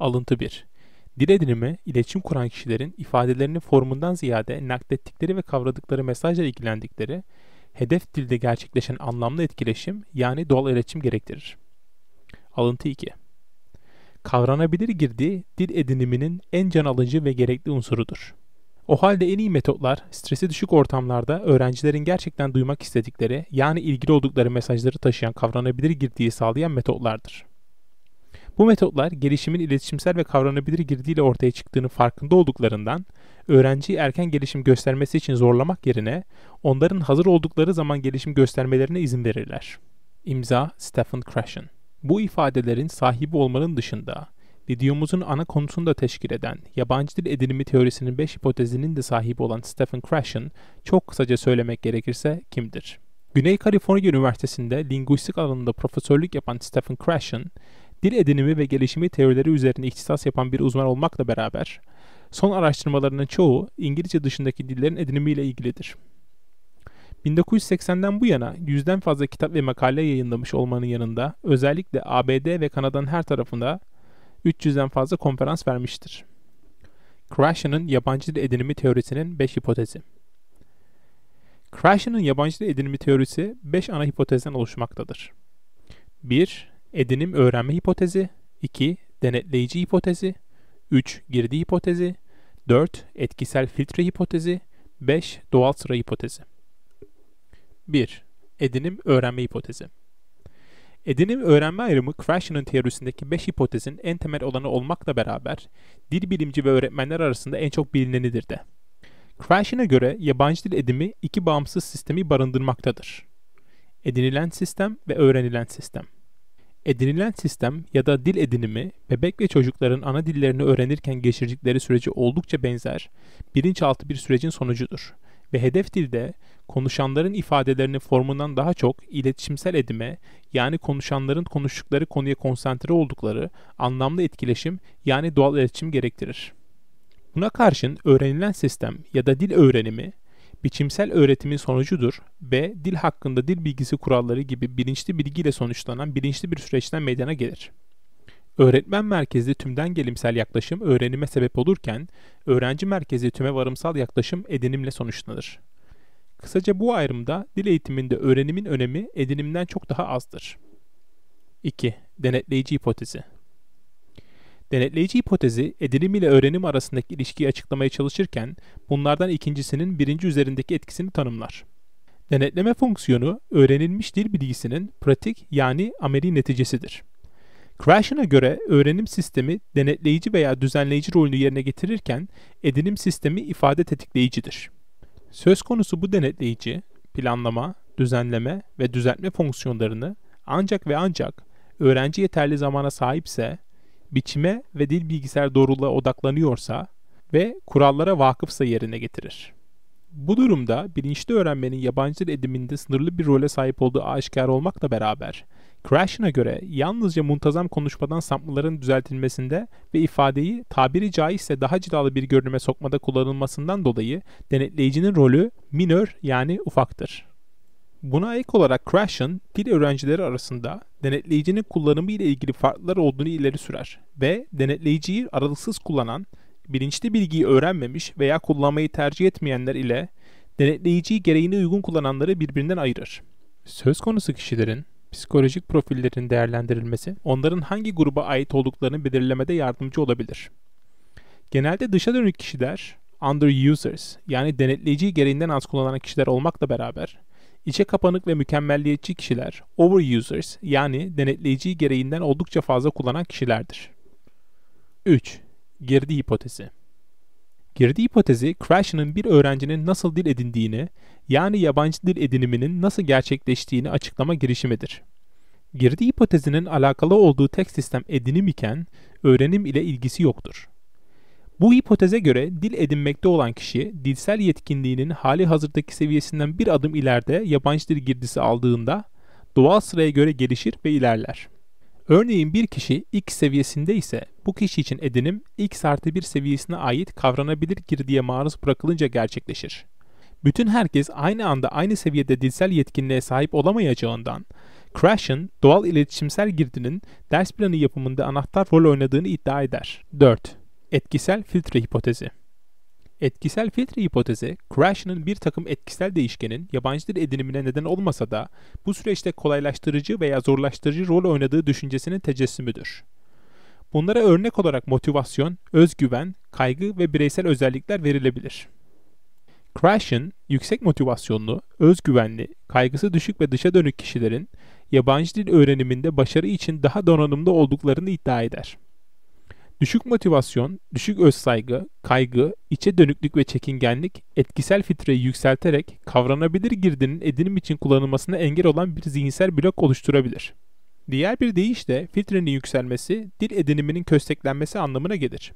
Alıntı 1. Dil edinimi, iletişim kuran kişilerin ifadelerinin formundan ziyade naklettikleri ve kavradıkları mesajla ilgilendikleri, hedef dilde gerçekleşen anlamlı etkileşim yani doğal iletişim gerektirir. Alıntı 2. Kavranabilir girdi, dil ediniminin en can alıcı ve gerekli unsurudur. O halde en iyi metotlar, stresi düşük ortamlarda öğrencilerin gerçekten duymak istedikleri yani ilgili oldukları mesajları taşıyan kavranabilir girdiği sağlayan metotlardır. Bu metotlar gelişimin iletişimsel ve kavranabilir girdiyle ortaya çıktığını farkında olduklarından öğrenciyi erken gelişim göstermesi için zorlamak yerine onların hazır oldukları zaman gelişim göstermelerine izin verirler. İmza Stephen Krashen Bu ifadelerin sahibi olmanın dışında videomuzun ana konusunu da teşkil eden yabancı dil edinimi teorisinin 5 hipotezinin de sahibi olan Stephen Krashen çok kısaca söylemek gerekirse kimdir? Güney Kaliforniya Üniversitesi'nde linguistik alanında profesörlük yapan Stephen Krashen, dil edinimi ve gelişimi teorileri üzerine ihtisas yapan bir uzman olmakla beraber son araştırmalarının çoğu İngilizce dışındaki dillerin edinimiyle ilgilidir. 1980'den bu yana yüzden fazla kitap ve makale yayınlamış olmanın yanında özellikle ABD ve Kanada'nın her tarafında 300'den fazla konferans vermiştir. Krashen'ın yabancı dil edinimi teorisinin 5 hipotezi. Krashen'ın yabancı dil edinimi teorisi 5 ana hipotezden oluşmaktadır. 1 edinim öğrenme hipotezi, 2. denetleyici hipotezi, 3. girdi hipotezi, 4. etkisel filtre hipotezi, 5. doğal sıra hipotezi. 1. Edinim öğrenme hipotezi. Edinim öğrenme ayrımı Krashen'ın teorisindeki 5 hipotezin en temel olanı olmakla beraber dil bilimci ve öğretmenler arasında en çok bilinenidir de. Krashen'a göre yabancı dil edimi iki bağımsız sistemi barındırmaktadır. Edinilen sistem ve öğrenilen sistem. Edinilen sistem ya da dil edinimi bebek ve çocukların ana dillerini öğrenirken geçirdikleri süreci oldukça benzer, bilinçaltı bir sürecin sonucudur. Ve hedef dilde konuşanların ifadelerinin formundan daha çok iletişimsel edime yani konuşanların konuştukları konuya konsantre oldukları anlamlı etkileşim yani doğal iletişim gerektirir. Buna karşın öğrenilen sistem ya da dil öğrenimi biçimsel öğretimin sonucudur. ve Dil hakkında dil bilgisi kuralları gibi bilinçli bilgiyle sonuçlanan bilinçli bir süreçten meydana gelir. Öğretmen merkezli tümden gelimsel yaklaşım öğrenime sebep olurken, öğrenci merkezli tüme varımsal yaklaşım edinimle sonuçlanır. Kısaca bu ayrımda dil eğitiminde öğrenimin önemi edinimden çok daha azdır. 2. Denetleyici hipotezi Denetleyici hipotezi edinim ile öğrenim arasındaki ilişkiyi açıklamaya çalışırken bunlardan ikincisinin birinci üzerindeki etkisini tanımlar. Denetleme fonksiyonu öğrenilmiş dil bilgisinin pratik yani ameli neticesidir. Crashen'a göre öğrenim sistemi denetleyici veya düzenleyici rolünü yerine getirirken edinim sistemi ifade tetikleyicidir. Söz konusu bu denetleyici, planlama, düzenleme ve düzeltme fonksiyonlarını ancak ve ancak öğrenci yeterli zamana sahipse biçime ve dil bilgisayar doğruluğa odaklanıyorsa ve kurallara vakıfsa yerine getirir. Bu durumda bilinçli öğrenmenin yabancı dil ediminde sınırlı bir role sahip olduğu aşikar olmakla beraber, Krashen'a göre yalnızca muntazam konuşmadan sapmaların düzeltilmesinde ve ifadeyi tabiri caizse daha cilalı bir görünüme sokmada kullanılmasından dolayı denetleyicinin rolü minör yani ufaktır. Buna ek olarak Crash'ın dil öğrencileri arasında denetleyicinin kullanımı ile ilgili farklar olduğunu ileri sürer ve denetleyiciyi aralıksız kullanan, bilinçli bilgiyi öğrenmemiş veya kullanmayı tercih etmeyenler ile denetleyiciyi gereğine uygun kullananları birbirinden ayırır. Söz konusu kişilerin psikolojik profillerin değerlendirilmesi onların hangi gruba ait olduklarını belirlemede yardımcı olabilir. Genelde dışa dönük kişiler (underusers) yani denetleyici gereğinden az kullanan kişiler olmakla beraber İçe kapanık ve mükemmelliyetçi kişiler, overusers yani denetleyici gereğinden oldukça fazla kullanan kişilerdir. 3. Girdi hipotezi Girdi hipotezi, Crash'ın bir öğrencinin nasıl dil edindiğini, yani yabancı dil ediniminin nasıl gerçekleştiğini açıklama girişimidir. Girdi hipotezinin alakalı olduğu tek sistem edinim iken, öğrenim ile ilgisi yoktur. Bu hipoteze göre dil edinmekte olan kişi dilsel yetkinliğinin hali hazırdaki seviyesinden bir adım ileride yabancı dil girdisi aldığında doğal sıraya göre gelişir ve ilerler. Örneğin bir kişi X seviyesinde ise bu kişi için edinim X artı 1 seviyesine ait kavranabilir girdiye maruz bırakılınca gerçekleşir. Bütün herkes aynı anda aynı seviyede dilsel yetkinliğe sahip olamayacağından, Crash'ın doğal iletişimsel girdinin ders planı yapımında anahtar rol oynadığını iddia eder. 4. Etkisel filtre hipotezi Etkisel filtre hipotezi, Krashen'ın bir takım etkisel değişkenin yabancı dil edinimine neden olmasa da bu süreçte kolaylaştırıcı veya zorlaştırıcı rol oynadığı düşüncesinin tecessümüdür. Bunlara örnek olarak motivasyon, özgüven, kaygı ve bireysel özellikler verilebilir. Krashen, yüksek motivasyonlu, özgüvenli, kaygısı düşük ve dışa dönük kişilerin yabancı dil öğreniminde başarı için daha donanımlı olduklarını iddia eder. Düşük motivasyon, düşük özsaygı, kaygı, içe dönüklük ve çekingenlik etkisel fitreyi yükselterek kavranabilir girdinin edinim için kullanılmasına engel olan bir zihinsel blok oluşturabilir. Diğer bir deyişle filtrenin yükselmesi dil ediniminin kösteklenmesi anlamına gelir.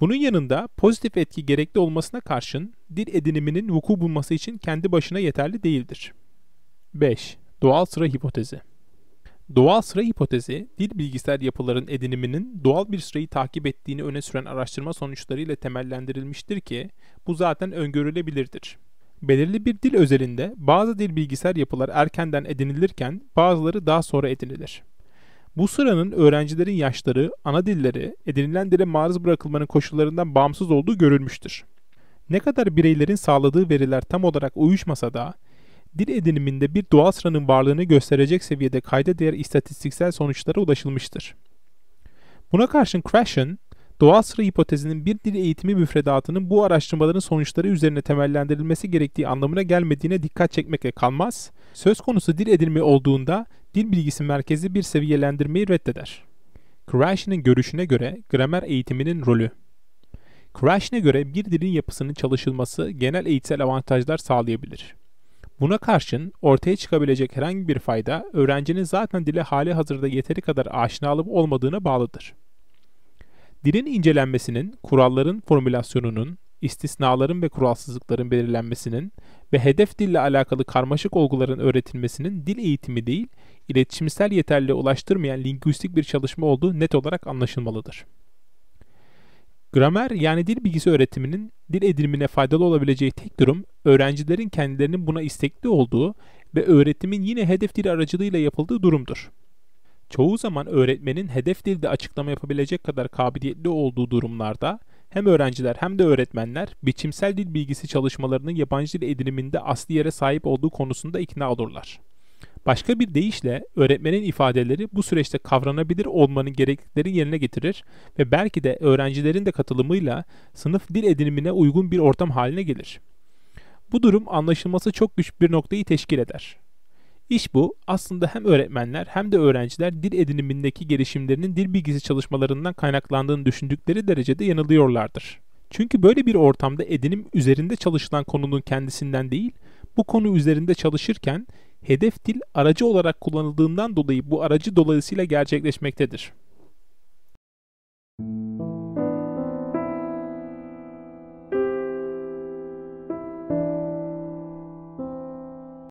Bunun yanında pozitif etki gerekli olmasına karşın dil ediniminin vuku bulması için kendi başına yeterli değildir. 5. Doğal sıra hipotezi Doğal sıra hipotezi, dil bilgisayar yapıların ediniminin doğal bir sırayı takip ettiğini öne süren araştırma sonuçlarıyla temellendirilmiştir ki bu zaten öngörülebilirdir. Belirli bir dil özelinde bazı dil bilgisayar yapılar erkenden edinilirken bazıları daha sonra edinilir. Bu sıranın öğrencilerin yaşları, ana dilleri, edinilen dile maruz bırakılmanın koşullarından bağımsız olduğu görülmüştür. Ne kadar bireylerin sağladığı veriler tam olarak uyuşmasa da dil ediniminde bir doğal sıranın varlığını gösterecek seviyede kayda değer istatistiksel sonuçlara ulaşılmıştır. Buna karşın Krashen, doğal sıra hipotezinin bir dil eğitimi müfredatının bu araştırmaların sonuçları üzerine temellendirilmesi gerektiği anlamına gelmediğine dikkat çekmekle kalmaz, söz konusu dil edinimi olduğunda dil bilgisi merkezi bir seviyelendirmeyi reddeder. Krashen'in görüşüne göre gramer eğitiminin rolü Krashen'e göre bir dilin yapısının çalışılması genel eğitsel avantajlar sağlayabilir. Buna karşın ortaya çıkabilecek herhangi bir fayda öğrencinin zaten dile hali hazırda yeteri kadar aşina olup olmadığına bağlıdır. Dilin incelenmesinin, kuralların formülasyonunun, istisnaların ve kuralsızlıkların belirlenmesinin ve hedef dille alakalı karmaşık olguların öğretilmesinin dil eğitimi değil, iletişimsel yeterliliğe ulaştırmayan lingüistik bir çalışma olduğu net olarak anlaşılmalıdır. Gramer yani dil bilgisi öğretiminin dil edinimine faydalı olabileceği tek durum öğrencilerin kendilerinin buna istekli olduğu ve öğretimin yine hedef dil aracılığıyla yapıldığı durumdur. Çoğu zaman öğretmenin hedef dilde açıklama yapabilecek kadar kabiliyetli olduğu durumlarda hem öğrenciler hem de öğretmenler biçimsel dil bilgisi çalışmalarının yabancı dil ediniminde asli yere sahip olduğu konusunda ikna olurlar. Başka bir deyişle öğretmenin ifadeleri bu süreçte kavranabilir olmanın gereklilikleri yerine getirir ve belki de öğrencilerin de katılımıyla sınıf dil edinimine uygun bir ortam haline gelir. Bu durum anlaşılması çok güç bir noktayı teşkil eder. İş bu aslında hem öğretmenler hem de öğrenciler dil edinimindeki gelişimlerinin dil bilgisi çalışmalarından kaynaklandığını düşündükleri derecede yanılıyorlardır. Çünkü böyle bir ortamda edinim üzerinde çalışılan konunun kendisinden değil, bu konu üzerinde çalışırken hedef dil aracı olarak kullanıldığından dolayı bu aracı dolayısıyla gerçekleşmektedir.